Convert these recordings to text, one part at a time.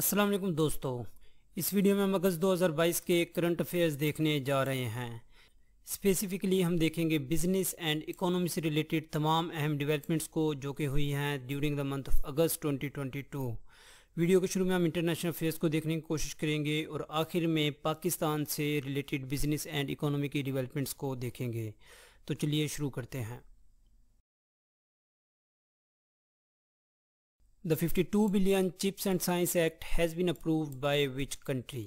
अस्सलाम वालेकुम दोस्तों इस वीडियो में हम अगस्त 2022 के करंट अफेयर्स देखने जा रहे हैं स्पेसिफिकली हम देखेंगे बिजनेस एंड इकोनॉमी से रिलेटेड तमाम अहम डेवलपमेंट्स को जो कि हुई हैं during the month of August 2022 video के शुरू में हम इंटरनेशनल अफेयर्स को देखने की कोशिश करेंगे और आखिर में पाकिस्तान से रिलेटेड बिजनेस एंड इकोनॉमी की डिवेलपमेंट्स को देखेंगे तो चलिए शुरू करते हैं The 52 billion Chips and Science Act has been approved by which country?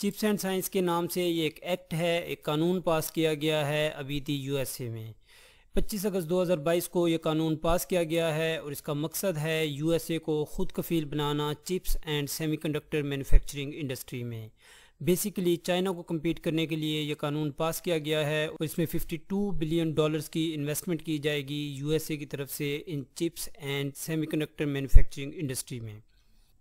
Chips and science के नाम से ये एक एक्ट है एक कानून पास किया गया है अभी थी यूएसए में 25 अगस्त 2022 को ये कानून पास किया गया है और इसका मकसद है यूएसए को खुद कफील बनाना chips and semiconductor manufacturing industry में बेसिकली चाइना को कम्पीट करने के लिए यह कानून पास किया गया है और इसमें 52 बिलियन डॉलर्स की इन्वेस्टमेंट की जाएगी यूएसए की तरफ से इन chips and semiconductor manufacturing industry में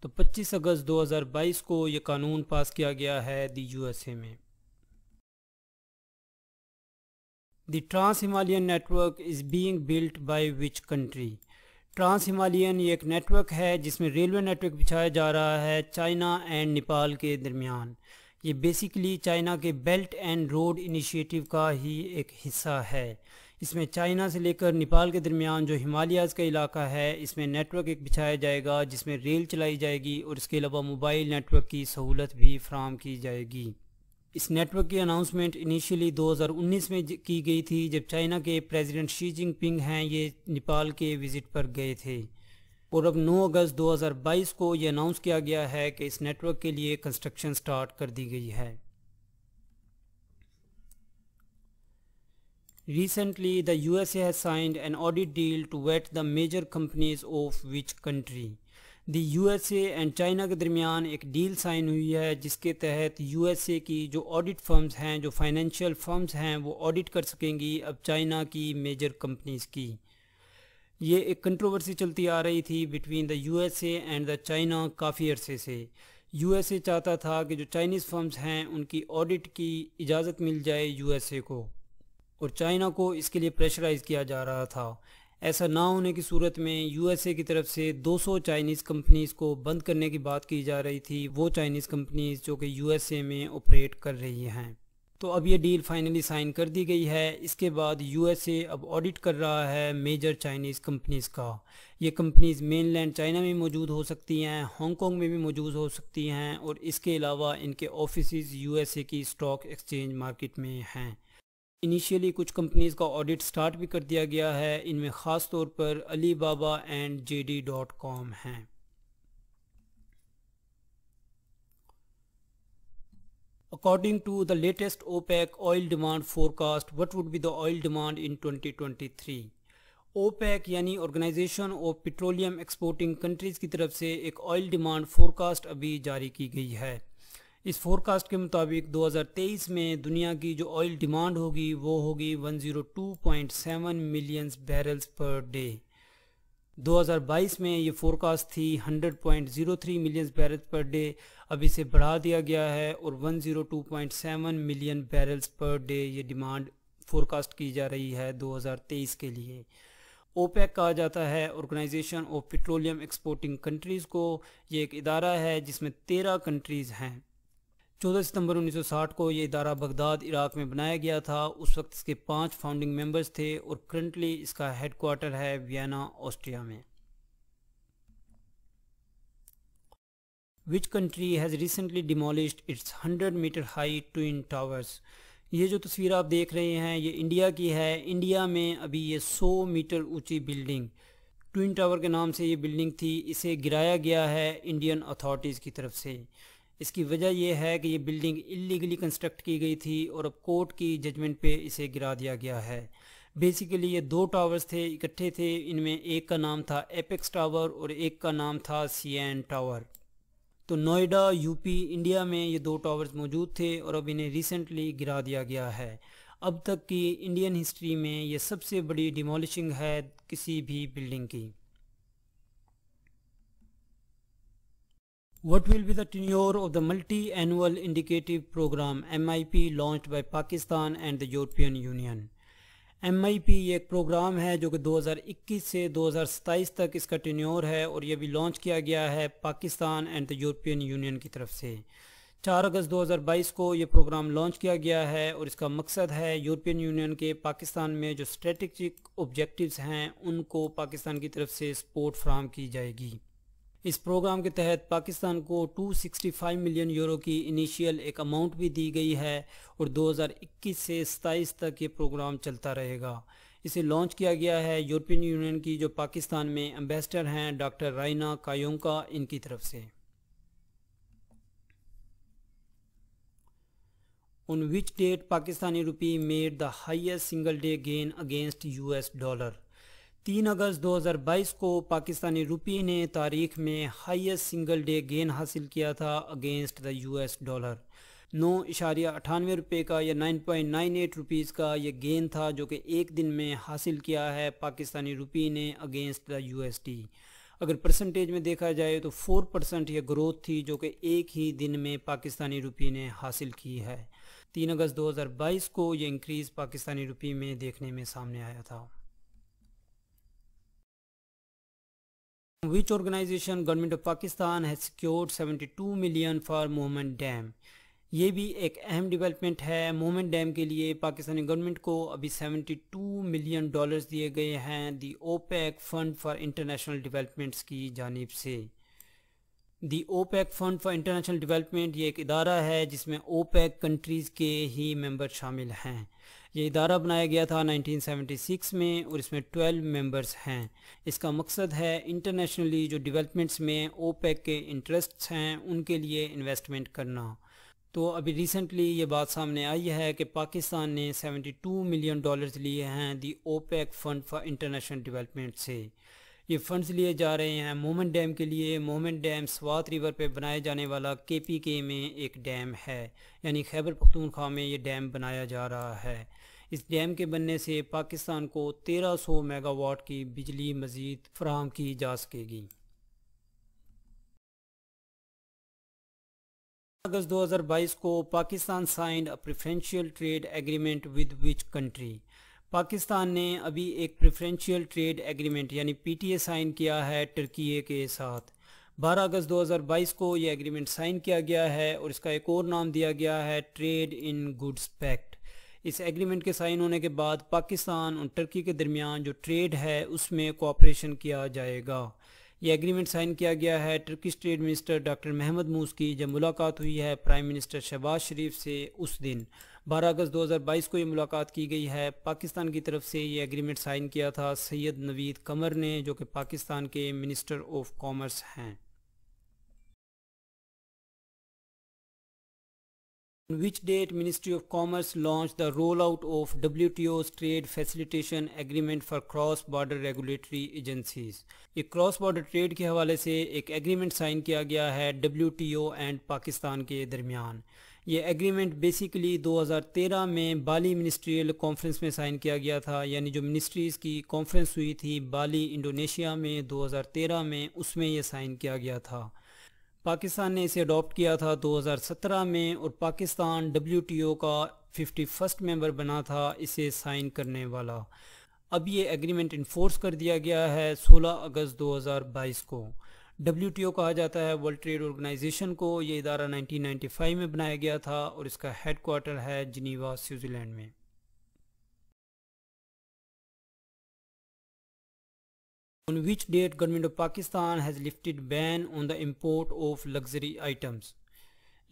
तो 25 अगस्त 2022 को यह कानून पास किया गया है दी यूएसए में The trans Himalayan network is being built by which country trans Himalayan ये एक नेटवर्क है जिसमें रेलवे नेटवर्क बिछाया जा रहा है चाइना एंड नेपाल के दरमियान ये बेसिकली चाइना के बेल्ट एंड रोड इनिशिएटिव का ही एक हिस्सा है इसमें चाइना से लेकर नेपाल के दरमियान जो हिमालयाज़ का इलाका है इसमें नेटवर्क एक बिछाया जाएगा जिसमें रेल चलाई जाएगी और इसके अलावा मोबाइल नेटवर्क की सहूलत भी फ्राहम की जाएगी इस नेटवर्क की अनाउंसमेंट इनिशियली 2019 में की गई थी जब चाइना के प्रेसिडेंट शी जिनपिंग हैं ये नेपाल के विज़िट पर गए थे और अब 9 अगस्त 2022 को ये अनाउंस किया गया है कि इस नेटवर्क के लिए कंस्ट्रक्शन स्टार्ट कर दी गई है Recently, the USA has signed an audit deal to vet the major companies of which country? The USA and China के दरमियान एक डील साइन हुई है जिसके तहत ए की जो ऑडिट फर्म्स हैं जो फाइनेंशियल फर्म्स हैं वो ऑडिट कर सकेंगी अब चाइना की मेजर कंपनीज की ये एक कंट्रोवर्सी चलती आ रही थी between the USA and the China काफ़ी अरसे से यूएसए चाहता था कि जो चाइनीज़ फर्म्स हैं उनकी ऑडिट की इजाज़त मिल जाए यूएसए को और चाइना को इसके लिए प्रेशराइज़ किया जा रहा था ऐसा ना होने की सूरत में यूएसए की तरफ से 200 चाइनीज़ कंपनीज़ को बंद करने की बात की जा रही थी वो चाइनीज़ कंपनीज़ जो कि यूएसए में ऑपरेट कर रही हैं तो अब ये डील फाइनली साइन कर दी गई है इसके बाद यूएसए अब ऑडिट कर रहा है मेजर चाइनीज़ कंपनीज़ का ये कंपनीज़ मेनलैंड चाइना में मौजूद हो सकती हैं हांगकॉन्ग में भी मौजूद हो सकती हैं और इसके अलावा इनके ऑफिस यूएसए की स्टॉक एक्सचेंज मार्केट में हैं इनिशियली कुछ कंपनीज़ का ऑडिट स्टार्ट भी कर दिया गया है इनमें ख़ास तौर पर Alibaba and J D dot com हैं According to the latest OPEC oil demand forecast, what would be the oil demand in 2023? opec yani organization of petroleum exporting countries की तरफ से एक oil demand forecast अभी जारी की गई है इस फोरकास्ट के मुताबिक 2023 में दुनिया की जो ऑयल डिमांड होगी वो होगी 102.7 मिलियन बैरल्स पर डे 2022 में ये फोरकास्ट थी 100.03 मिलियन बैरल पर डे अब इसे बढ़ा दिया गया है और 102.7 मिलियन बैरल्स पर डे ये डिमांड फोरकास्ट की जा रही है 2023 के लिए ओपेक कहा जाता है organization of petroleum exporting countries को ये एक इदारा है जिसमें तेरह कंट्रीज़ हैं 14 सितंबर 1960 को ये इदारा बगदाद इराक में बनाया गया था उस वक्त इसके पांच फाउंडिंग मेंबर्स थे और करंटली इसका हेडक्वार्टर है वियना ऑस्ट्रिया में which country has recently demolish its hundred metre high twin towers ये जो तस्वीर आप देख रहे हैं ये इंडिया की है इंडिया में अभी ये सौ मीटर ऊंची बिल्डिंग ट्विन टावर के नाम से ये बिल्डिंग थी इसे गिराया गया है इंडियन अथॉरिटीज़ की तरफ से इसकी वजह यह है कि ये बिल्डिंग इलीगली कंस्ट्रक्ट की गई थी और अब कोर्ट की जजमेंट पे इसे गिरा दिया गया है बेसिकली ये दो टावर्स थे इकट्ठे थे इनमें एक का नाम था एपेक्स टावर और एक का नाम था सी टावर तो नोएडा यूपी इंडिया में ये दो टावर्स मौजूद थे और अब इन्हें रिसेंटली गिरा दिया गया है अब तक की इंडियन हिस्ट्री में ये सबसे बड़ी डिमोलिशिंग है किसी भी बिल्डिंग की What will be the tenure of the multi-annual indicative program MIP launched by Pakistan and the European Union? एम ये एक प्रोग्राम है जो कि 2021 से 2027 तक इसका टेन्योर है और ये भी लॉन्च किया गया है Pakistan and the European Union की तरफ से 4 अगस्त 2022 को ये प्रोग्राम लॉन्च किया गया है और इसका मकसद है यूरोपियन यूनियन के पाकिस्तान में जो स्ट्रेटिजिक ऑब्जेक्टिव्स हैं उनको पाकिस्तान की तरफ से सपोर्ट फ्राहम की जाएगी इस प्रोग्राम के तहत पाकिस्तान को 265 मिलियन यूरो की इनिशियल एक अमाउंट भी दी गई है और 2021 से सताईस तक ये प्रोग्राम चलता रहेगा इसे लॉन्च किया गया है यूरोपियन यूनियन की जो पाकिस्तान में एम्बेसडर हैं डॉक्टर राइना कायोंका इनकी तरफ से on which date Pakistani rupee made the highest single day gain against US dollar तीन अगस्त 2022 को पाकिस्तानी रुपये ने तारीख में हाईएस्ट सिंगल डे गेन हासिल किया था अगेंस्ट द यूएस डॉलर नौ इशारिया अठानवे रुपये का या 9.98 पॉइंट का यह गेन था जो कि एक दिन में हासिल किया है पाकिस्तानी रुपये ने अगेंस्ट द यूएसडी अगर परसेंटेज में देखा जाए तो 4 परसेंट यह ग्रोथ थी जो कि एक ही दिन में पाकिस्तानी रुपये ने हासिल की है तीन अगस्त 2022 को यह इंक्रीज़ पाकिस्तानी रुपये में देखने में सामने आया था Which organization government of Pakistan has secured 72 million for mohammed dam ये भी एक अहम डेवलपमेंट है मोमेंट डैम के लिए पाकिस्तानी गवर्नमेंट को अभी 72 मिलियन डॉलर्स दिए गए हैं the OPEC fund for international developments की जानिब से the OPEC fund for international development ये एक इदारा है जिसमें ओपेक कंट्रीज़ के ही मेंबर शामिल हैं ये इदारा बनाया गया था 1976 में और इसमें 12 मेंबर्स हैं इसका मकसद है इंटरनेशनली जो डेवलपमेंट्स में ओपेक के इंटरेस्ट्स हैं उनके लिए इन्वेस्टमेंट करना तो अभी रिसेंटली ये बात सामने आई है कि पाकिस्तान ने 72 मिलियन डॉलर्स लिए हैं the OPEC fund for international development से ये फंड्स लिए जा रहे हैं मोमन डैम के लिए मोमन डैम स्वात रिवर पे बनाए जाने वाला के पी के में एक डैम है यानी खैबर पख्तूनख्वा में ये डैम बनाया जा रहा है इस डैम के बनने से पाकिस्तान को 1300 मेगावाट की बिजली मज़ीद फ्राहम की जा सकेगी अगस्त 2022 को Pakistan signed a trade agreement with which country Pakistan ने अभी एक प्रेफरेंशियल ट्रेड एग्रीमेंट यानी पीटीए साइन किया है टर्की के साथ 12 अगस्त 2022 को यह एग्रीमेंट साइन किया गया है और इसका एक और नाम दिया गया है ट्रेड इन गुड्स पैक्ट इस एग्रीमेंट के साइन होने के बाद पाकिस्तान और टर्की के दरमियान जो ट्रेड है उसमें कोऑपरेशन किया जाएगा यह एग्रीमेंट साइन किया गया है Turkish trade minister doctor Mehmet Mus की जब मुलाकात हुई है प्राइम मिनिस्टर शहबाज शरीफ से उस दिन बारह अगस्त 2022 को ये मुलाकात की गई है पाकिस्तान की तरफ से ये एग्रीमेंट साइन किया था सैयद नवीद कमर ने जो कि पाकिस्तान के मिनिस्टर ऑफ कॉमर्स हैं On which date Ministry of Commerce launched the rollout of WTO's Trade Facilitation Agreement for Cross-Border Regulatory Agencies? ये क्रॉस-बॉर्डर ट्रेड के हवाले से एक एग्रीमेंट साइन किया गया है WTO एंड पाकिस्तान के दरमियान ये एग्रीमेंट बेसिकली 2013 में बाली मिनिस्ट्रियल कॉन्फ्रेंस में साइन किया गया था यानी जो मिनिस्ट्रीज़ की कॉन्फ्रेंस हुई थी बाली इंडोनेशिया में 2013 में उसमें यह साइन किया गया था पाकिस्तान ने इसे अडॉप्ट किया था 2017 में और पाकिस्तान डब्ल्यू का फिफ्टी फर्स्ट मेम्बर बना था इसे साइन करने वाला अब ये एग्रीमेंट इन्फोर्स कर दिया गया है सोलह अगस्त दो को डब्ल्यू कहा जाता है वर्ल्ड ट्रेड ऑर्गेनाइजेशन को ये इदारा 1995 में बनाया गया था और इसका हेड क्वार्टर है जिनीवा स्विट्ज़रलैंड में on which date government of Pakistan has lifted ban on the import of luxury items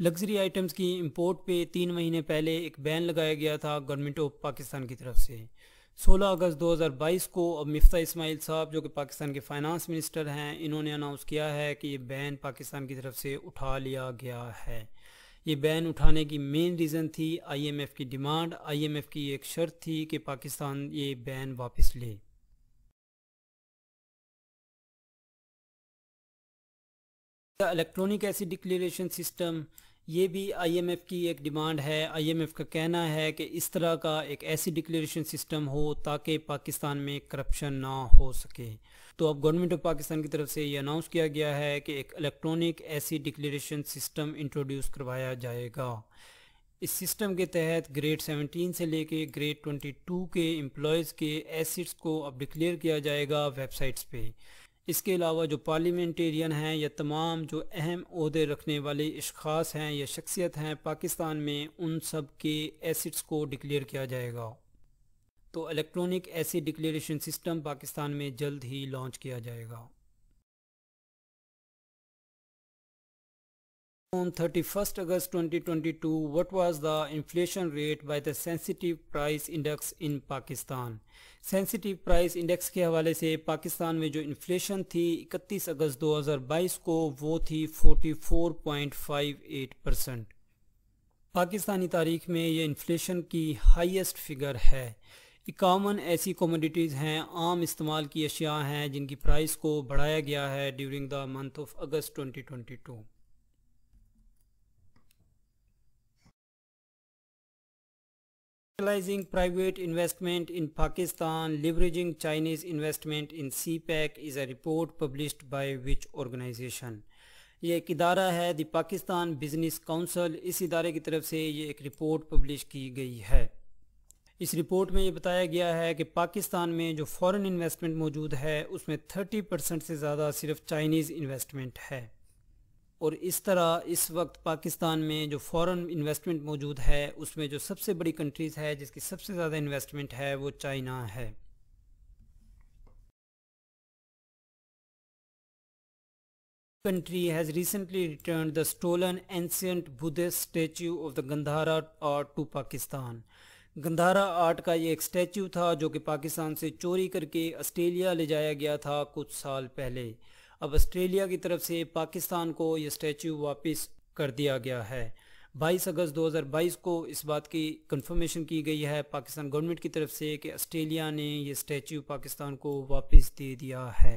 luxury items की इम्पोर्ट पे तीन महीने पहले एक बैन लगाया गया था गवर्नमेंट ऑफ पाकिस्तान की तरफ से 16 अगस्त 2022 को अब मिफ्ता इस्माइल साहब जो कि पाकिस्तान के फाइनेंस मिनिस्टर हैं इन्होंने अनाउंस किया है कि ये बैन पाकिस्तान की तरफ से उठा लिया गया है ये बैन उठाने की मेन रीज़न थी आईएमएफ की डिमांड आईएमएफ की एक शर्त थी कि पाकिस्तान ये बैन वापस ले इलेक्ट्रॉनिक एसिड डिक्लेरेशन सिस्टम ये भी आईएमएफ की एक डिमांड है आईएमएफ का कहना है कि इस तरह का एक ऐसी डिक्लेरेशन सिस्टम हो ताकि पाकिस्तान में करप्शन ना हो सके तो अब गवर्नमेंट ऑफ पाकिस्तान की तरफ से ये अनाउंस किया गया है कि एक इलेक्ट्रॉनिक ऐसी डिक्लेरेशन सिस्टम इंट्रोड्यूस करवाया जाएगा इस सिस्टम के तहत ग्रेड 17 से लेके ग्रेड 22 के एम्प्लॉयज़ के एसिड्स को अब डिक्लेयर किया जाएगा वेबसाइट्स पे इसके अलावा जो पार्लिमेंटेरियन हैं या तमाम जो अहम अहदे रखने वाले अशास हैं या शख्सियत हैं पाकिस्तान में उन सब के एसिड्स को डिक्लेयर किया जाएगा तो electronic acid declaration system Pakistan में जल्द ही लॉन्च किया जाएगा On 31st August 2022, what was the inflation rate by the sensitive price index in Pakistan? Sensitive price index के हवाले से पाकिस्तान में जो इन्फ्लेशन थी 31 अगस्त 2022 को वो थी 44.58 परसेंट पाकिस्तानी तारीख में ये इन्फ्लेशन की हाईएस्ट फिगर है इक्यावन ऐसी कमोडिटीज़ हैं आम इस्तेमाल की अशिया हैं जिनकी प्राइस को बढ़ाया गया है during the month of August 2022 Utilizing private investment in Pakistan, leveraging Chinese investment in CPEC is a report published by which organization? ये एक इदारा है द पाकिस्तान बिजनेस काउंसिल इस इदारे की तरफ से ये एक रिपोर्ट पब्लिश की गई है इस रिपोर्ट में ये बताया गया है कि पाकिस्तान में जो फॉरेन इन्वेस्टमेंट मौजूद है उसमें थर्टी परसेंट से ज़्यादा सिर्फ चाइनीज़ इन्वेस्टमेंट है और इस तरह इस वक्त पाकिस्तान में जो फॉरेन इन्वेस्टमेंट मौजूद है उसमें जो सबसे बड़ी कंट्रीज़ है जिसकी सबसे ज़्यादा इन्वेस्टमेंट है वो चाइना है country has recently returned the stolen ancient Buddhist statue of the Gandhara art to Pakistan. Gandhara art का ये एक स्टैचू था जो कि पाकिस्तान से चोरी करके ऑस्ट्रेलिया ले जाया गया था कुछ साल पहले अब ऑस्ट्रेलिया की तरफ से पाकिस्तान को यह स्टैचू वापस कर दिया गया है 22 अगस्त 2022 को इस बात की कंफर्मेशन की गई है पाकिस्तान गवर्नमेंट की तरफ से कि ऑस्ट्रेलिया ने यह स्टैचू पाकिस्तान को वापस दे दिया है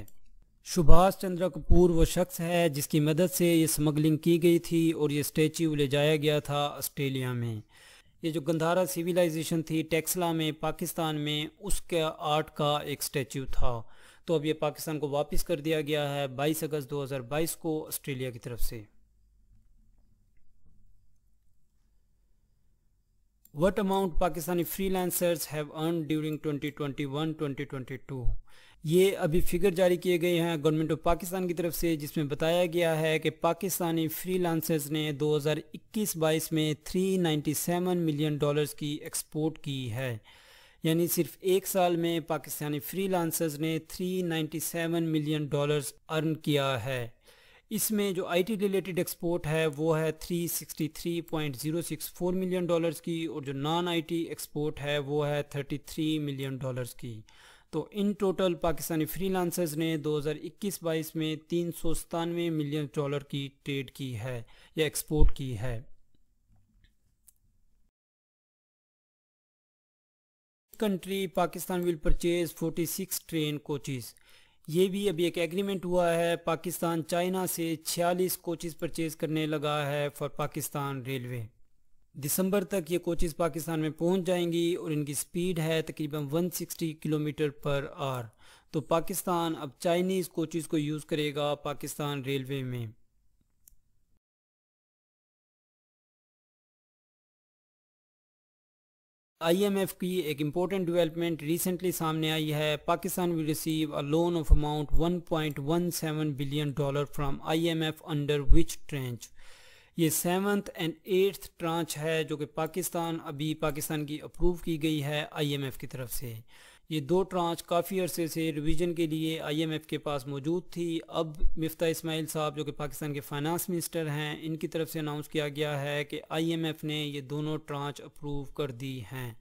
सुभाष चंद्र कपूर वो शख्स है जिसकी मदद से ये स्मगलिंग की गई थी और ये स्टैचू ले जाया गया था ऑस्ट्रेलिया में ये जो गंधारा सिविलाइजेशन थी टेक्सला में पाकिस्तान में उसके आर्ट का एक स्टैचू था तो अब ये पाकिस्तान को वापस कर दिया गया है 22 अगस्त 2022 को ऑस्ट्रेलिया की तरफ से What amount Pakistani freelancers have earn during 2021-2022? ये अभी फिगर जारी किए गए हैं गवर्नमेंट ऑफ पाकिस्तान की तरफ से जिसमें बताया गया है कि पाकिस्तानी फ्रीलांसर्स ने 2021-22 में 397 मिलियन डॉलर्स की एक्सपोर्ट की है यानी सिर्फ एक साल में पाकिस्तानी फ्रीलांसर्स ने 397 मिलियन डॉलर्स अर्न किया है इसमें जो आईटी रिलेटेड एक्सपोर्ट है वो है 363.064 मिलियन डॉलर्स की और जो नॉन आईटी एक्सपोर्ट है वो है 33 मिलियन डॉलर्स की तो इन टोटल पाकिस्तानी फ्रीलांसर्स ने 2021-22 में तीन मिलियन डॉलर की ट्रेड की है या एक्सपोर्ट की है country Pakistan will purchase 46 train coaches. ये भी अभी एक एग्रीमेंट हुआ है पाकिस्तान चाइना से 46 कोचेज परचेज करने लगा है फॉर पाकिस्तान रेलवे दिसंबर तक ये कोचेज पाकिस्तान में पहुंच जाएंगी और इनकी स्पीड है तकरीबन 160 किलोमीटर पर आर तो पाकिस्तान अब चाइनीज़ कोचेज़ को यूज़ करेगा पाकिस्तान रेलवे में आईएमएफ की एक इम्पोर्टेंट डेवलपमेंट रिसेंटली सामने आई है Pakistan will receive a loan of amount 1.17 billion dollar from IMF under which tranche ये सेवन्थ एंड एट्थ ट्रांच है जो कि पाकिस्तान अभी पाकिस्तान की अप्रूव की गई है आईएमएफ की तरफ से ये दो ट्रांच काफ़ी अरसे से रिवीजन के लिए आईएमएफ के पास मौजूद थी अब मफ्ता इसमाइल साहब जो कि पाकिस्तान के फाइनेंस मिनिस्टर हैं इनकी तरफ से अनाउंस किया गया है कि आईएमएफ ने ये दोनों ट्रांच अप्रूव कर दी हैं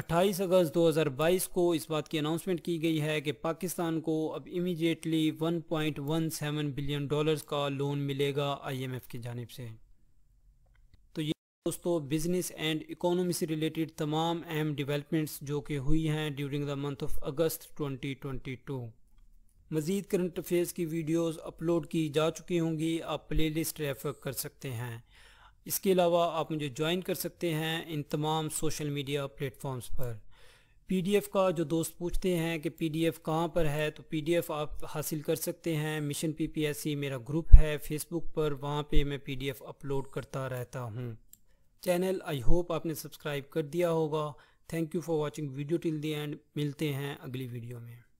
28 अगस्त 2022 को इस बात की अनाउंसमेंट की गई है कि पाकिस्तान को अब इमीडिएटली 1.17 बिलियन डॉलर्स का लोन मिलेगा आईएमएफ की जानब से दोस्तों बिजनेस एंड इकोनॉमी से रिलेटेड तमाम अहम डेवलपमेंट्स जो कि हुई हैं during the month of August 2022 मज़ीद करंट अफेयर्स की वीडियोस अपलोड की जा चुकी होंगी आप प्लेलिस्ट रेफर कर सकते हैं इसके अलावा आप मुझे ज्वाइन कर सकते हैं इन तमाम सोशल मीडिया प्लेटफॉर्म्स पर पीडीएफ का जो दोस्त पूछते हैं कि पीडीएफ कहाँ पर है तो पीडीएफ आप हासिल कर सकते हैं मिशन पीपीएससी मेरा ग्रुप है फेसबुक पर वहाँ पे मैं पीडीएफ अपलोड करता रहता हूँ चैनल आई होप आपने सब्सक्राइब कर दिया होगा thank you for watching video till the end मिलते हैं अगली वीडियो में